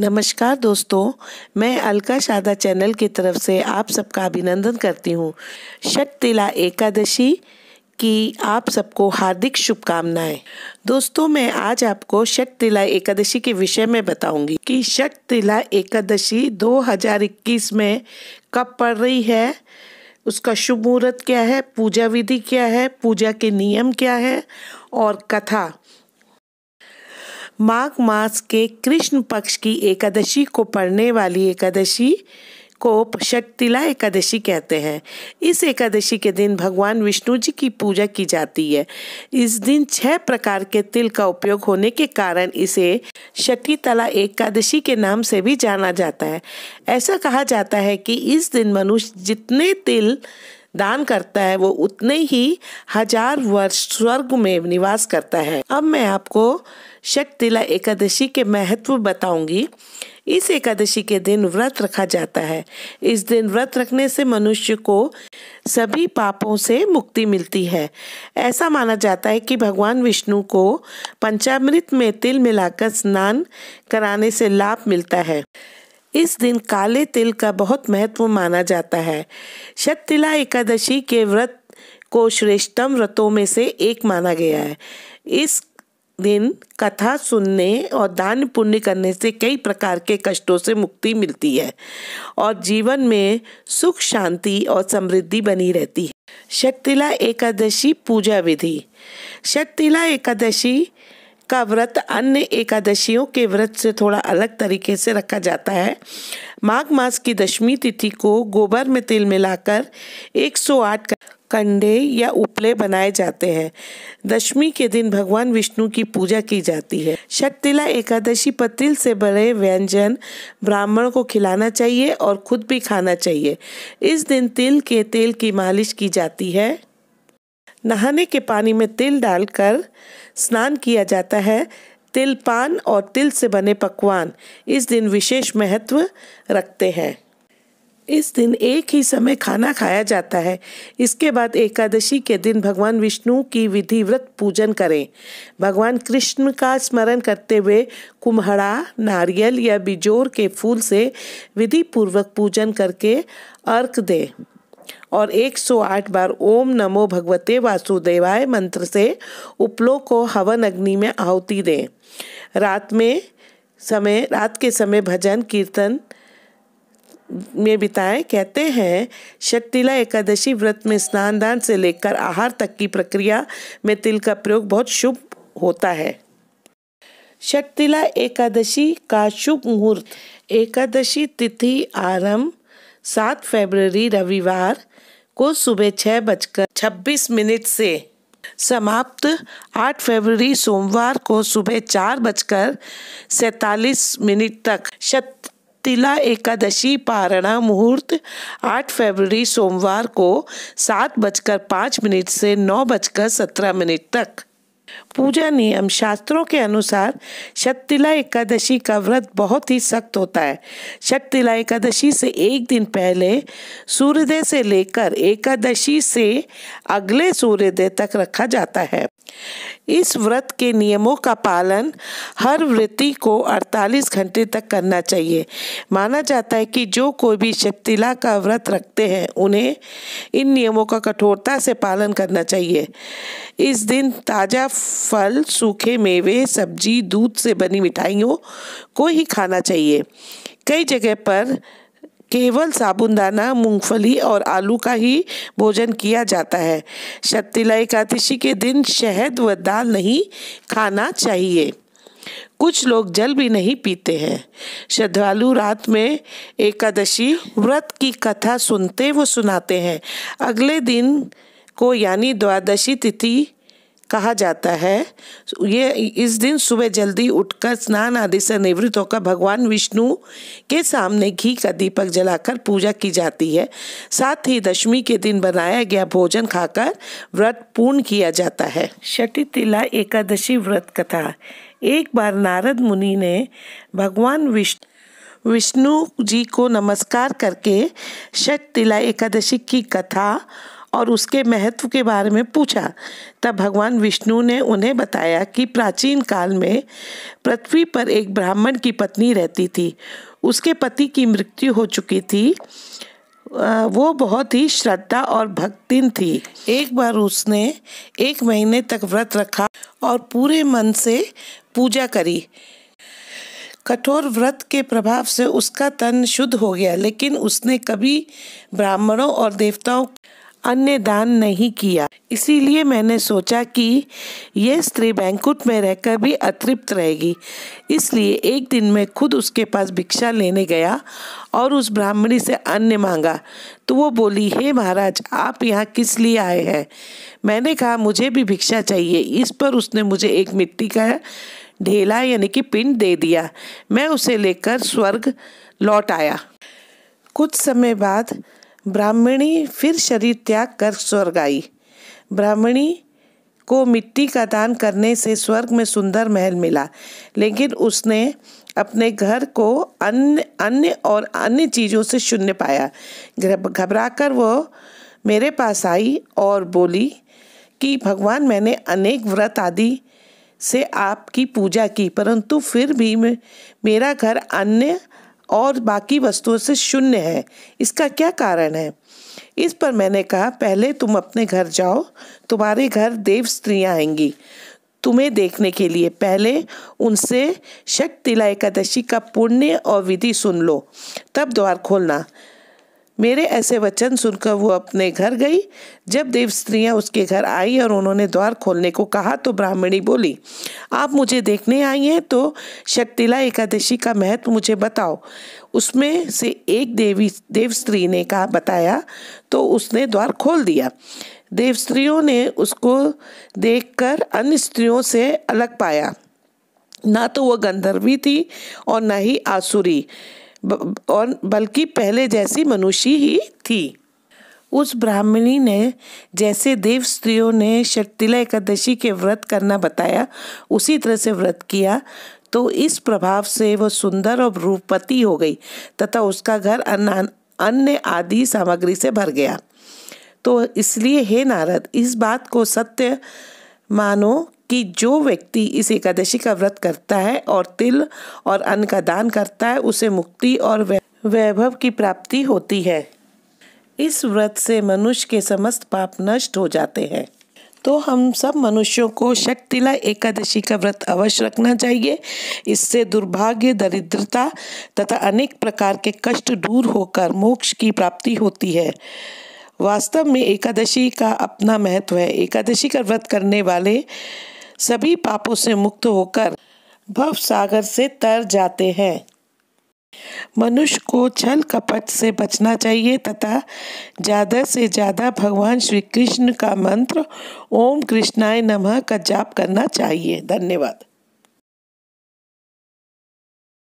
नमस्कार दोस्तों मैं अलका शादा चैनल की तरफ से आप सबका अभिनंदन करती हूँ शक्तिला एकादशी की आप सबको हार्दिक शुभकामनाएं दोस्तों मैं आज आपको शक्तिला एकादशी के विषय में बताऊंगी कि शक्तिला एकादशी 2021 में कब पड़ रही है उसका शुभ मुहूर्त क्या है पूजा विधि क्या है पूजा के नियम क्या है और कथा माघ मास के कृष्ण पक्ष की एकादशी को पढ़ने वाली एकादशी को शक्तिला एकादशी कहते हैं इस एकादशी के दिन भगवान विष्णु जी की पूजा की जाती है इस दिन छह प्रकार के तिल का उपयोग होने के कारण इसे शक्तिला एकादशी के नाम से भी जाना जाता है ऐसा कहा जाता है कि इस दिन मनुष्य जितने तिल दान करता है वो उतने ही हजार वर्ष स्वर्ग में निवास करता है अब मैं आपको शक्तिला एकादशी के महत्व बताऊंगी इस एकादशी के दिन व्रत रखा जाता है इस दिन व्रत रखने से मनुष्य को सभी पापों से मुक्ति मिलती है ऐसा माना जाता है कि भगवान विष्णु को पंचामृत में तिल मिलाकर स्नान कराने से लाभ मिलता है इस दिन काले तिल का बहुत महत्व माना जाता है शक्तिला एकादशी के व्रत को श्रेष्ठतम व्रतों में से एक माना गया है इस दिन कथा सुनने और दान पुण्य करने से कई प्रकार के कष्टों से मुक्ति मिलती है और जीवन में सुख शांति और समृद्धि बनी रहती है शक्तिला एकादशी पूजा विधि शक्तिला एकादशी का व्रत अन्य एकादशियों के व्रत से थोड़ा अलग तरीके से रखा जाता है माघ मास की दशमी तिथि को गोबर में तिल मिलाकर 108 का कंडे या उपले बनाए जाते हैं दशमी के दिन भगवान विष्णु की पूजा की जाती है तिला एकादशी पर तिल से बड़े व्यंजन ब्राह्मण को खिलाना चाहिए और खुद भी खाना चाहिए इस दिन तिल के तेल की मालिश की जाती है नहाने के पानी में तिल डालकर स्नान किया जाता है तिल पान और तिल से बने पकवान इस दिन विशेष महत्व रखते हैं इस दिन एक ही समय खाना खाया जाता है इसके बाद एकादशी के दिन भगवान विष्णु की विधिव्रत पूजन करें भगवान कृष्ण का स्मरण करते हुए कुम्हड़ा नारियल या बिजोर के फूल से विधि पूर्वक पूजन करके अर्क दें और 108 बार ओम नमो भगवते वासुदेवाय मंत्र से उपलों को हवन अग्नि में आहुति दें रात में समय रात के समय भजन कीर्तन में बिताएं कहते हैं शक्तिला एकादशी व्रत में स्नान दान से लेकर आहार तक की प्रक्रिया में तिल का प्रयोग बहुत शुभ होता है शक्तिला एकादशी का शुभ मुहूर्त एकादशी तिथि आरंभ सात फरवरी रविवार को सुबह छः बजकर छब्बीस मिनट से समाप्त आठ फरवरी सोमवार को सुबह चार बजकर सैतालीस मिनट तक शत तिला एकादशी पारणा मुहूर्त 8 फरवरी सोमवार को सात बजकर पाँच मिनट से नौ बजकर सत्रह मिनट तक पूजा नियम शास्त्रों के अनुसार शक्तिला एकादशी का व्रत बहुत ही सख्त होता है शक्तिला एकादशी से एक दिन पहले सूर्योदय से लेकर एकादशी से अगले सूर्योदय तक रखा जाता है इस व्रत के नियमों का पालन हर व्रति को 48 घंटे तक करना चाहिए माना जाता है कि जो कोई भी शक्तिला का व्रत रखते हैं उन्हें इन नियमों का कठोरता से पालन करना चाहिए इस दिन ताज़ा फल सूखे मेवे सब्जी दूध से बनी मिठाइयों को ही खाना चाहिए कई जगह पर केवल साबुनदाना मूंगफली और आलू का ही भोजन किया जाता है शक्तिला एकादशी के दिन शहद व दाल नहीं खाना चाहिए कुछ लोग जल भी नहीं पीते हैं श्रद्धालु रात में एकादशी व्रत की कथा सुनते व सुनाते हैं अगले दिन को यानी द्वादशी तिथि कहा जाता है ये इस दिन सुबह जल्दी उठकर स्नान आदि से निवृत्त होकर भगवान विष्णु के सामने घी का दीपक जलाकर पूजा की जाती है साथ ही दशमी के दिन बनाया गया भोजन खाकर व्रत पूर्ण किया जाता है छठी तिला एकादशी व्रत कथा एक बार नारद मुनि ने भगवान विष्णु विष्णु जी को नमस्कार करके षट तिला एकादशी की कथा और उसके महत्व के बारे में पूछा तब भगवान विष्णु ने उन्हें बताया कि प्राचीन काल में पृथ्वी पर एक ब्राह्मण की पत्नी रहती थी उसके पति की मृत्यु हो चुकी थी वो बहुत ही श्रद्धा और भक्तिन थी एक बार उसने एक महीने तक व्रत रखा और पूरे मन से पूजा करी कठोर व्रत के प्रभाव से उसका तन शुद्ध हो गया लेकिन उसने कभी ब्राह्मणों और देवताओं अन्य दान नहीं किया इसीलिए मैंने सोचा कि यह स्त्री बैंकुट में रहकर भी अतृप्त रहेगी इसलिए एक दिन मैं खुद उसके पास भिक्षा लेने गया और उस ब्राह्मणी से अन्य मांगा तो वो बोली हे महाराज आप यहाँ किस लिए आए हैं मैंने कहा मुझे भी भिक्षा चाहिए इस पर उसने मुझे एक मिट्टी का ढेला यानी कि पिंड दे दिया मैं उसे लेकर स्वर्ग लौट आया कुछ समय बाद ब्राह्मणी फिर शरीर त्याग कर स्वर्ग आई ब्राह्मणी को मिट्टी का दान करने से स्वर्ग में सुंदर महल मिला लेकिन उसने अपने घर को अन्य अन्य और अन्य चीज़ों से शून्य पाया घबरा कर वो मेरे पास आई और बोली कि भगवान मैंने अनेक व्रत आदि से आपकी पूजा की परंतु फिर भी मेरा घर अन्य और बाकी वस्तुओं से शून्य है इसका क्या कारण है इस पर मैंने कहा पहले तुम अपने घर जाओ तुम्हारे घर देव स्त्रियाँ आएंगी तुम्हें देखने के लिए पहले उनसे शक्तिला एकादशी का पुण्य और विधि सुन लो तब द्वार खोलना मेरे ऐसे वचन सुनकर वो अपने घर गई जब देव स्त्रियाँ उसके घर आई और उन्होंने द्वार खोलने को कहा तो ब्राह्मणी बोली आप मुझे देखने आई हैं तो शक्तिला एकादशी का महत्व मुझे बताओ उसमें से एक देवी देव स्त्री ने कहा बताया तो उसने द्वार खोल दिया देव स्त्रियों ने उसको देखकर अन्य स्त्रियों से अलग पाया ना तो वह गंधर्वी थी और ना ही आसुरी और बल्कि पहले जैसी मनुष्य ही थी उस ब्राह्मणी ने जैसे देव स्त्रियों ने शक्तिला एकादशी के व्रत करना बताया उसी तरह से व्रत किया तो इस प्रभाव से वह सुंदर और रूपति हो गई तथा उसका घर अन्य आदि सामग्री से भर गया तो इसलिए हे नारद इस बात को सत्य मानो कि जो व्यक्ति इस एकादशी का व्रत करता है और तिल और अन्न का दान करता है उसे मुक्ति और वैभव की प्राप्ति होती है इस व्रत से मनुष्य के समस्त पाप नष्ट हो जाते हैं तो हम सब मनुष्यों को शक्तिला एकादशी का व्रत अवश्य रखना चाहिए इससे दुर्भाग्य दरिद्रता तथा अनेक प्रकार के कष्ट दूर होकर मोक्ष की प्राप्ति होती है वास्तव में एकादशी का अपना महत्व है एकादशी का व्रत करने वाले सभी पापों से मुक्त होकर भव सागर से तर जाते हैं मनुष्य को छल कपट से बचना चाहिए तथा ज़्यादा से ज़्यादा भगवान श्री कृष्ण का मंत्र ओम कृष्णाय नमः का जाप करना चाहिए धन्यवाद